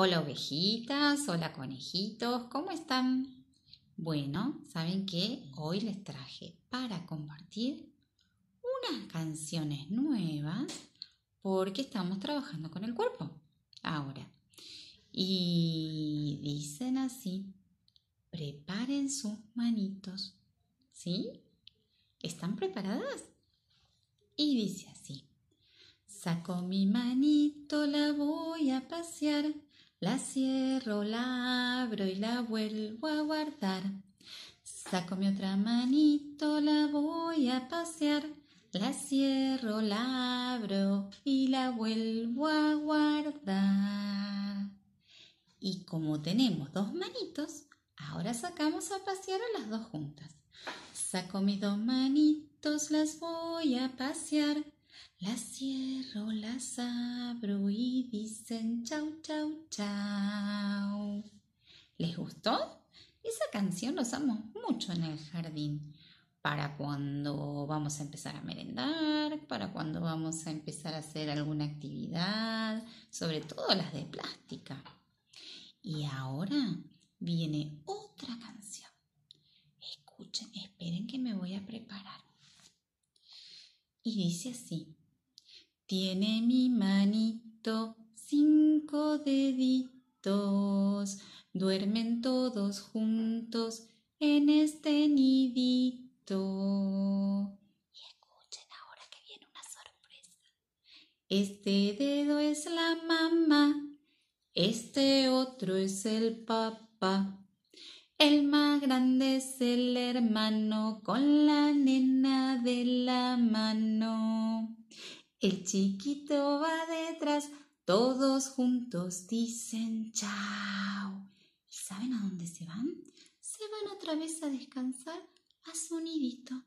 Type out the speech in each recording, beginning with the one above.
Hola ovejitas, hola conejitos, ¿cómo están? Bueno, saben que hoy les traje para compartir unas canciones nuevas porque estamos trabajando con el cuerpo ahora. Y dicen así, preparen sus manitos, ¿sí? ¿Están preparadas? Y dice así, saco mi manito, la voy a pasear. La cierro, la abro y la vuelvo a guardar. Saco mi otra manito, la voy a pasear. La cierro, la abro y la vuelvo a guardar. Y como tenemos dos manitos, ahora sacamos a pasear a las dos juntas. Saco mis dos manitos, las voy a pasear. La cierro, las abro y dicen chau, chau, chau. ¿Les gustó? Esa canción la usamos mucho en el jardín. Para cuando vamos a empezar a merendar, para cuando vamos a empezar a hacer alguna actividad, sobre todo las de plástica. Y ahora viene y dice así. Tiene mi manito cinco deditos, duermen todos juntos en este nidito. Y escuchen ahora que viene una sorpresa. Este dedo es la mamá, este otro es el papá. El más grande es el hermano con la nena de la mano. El chiquito va detrás, todos juntos dicen chao. ¿Y saben a dónde se van? Se van otra vez a descansar a su nidito.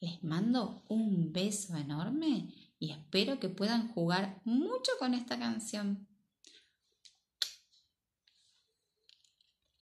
Les mando un beso enorme y espero que puedan jugar mucho con esta canción.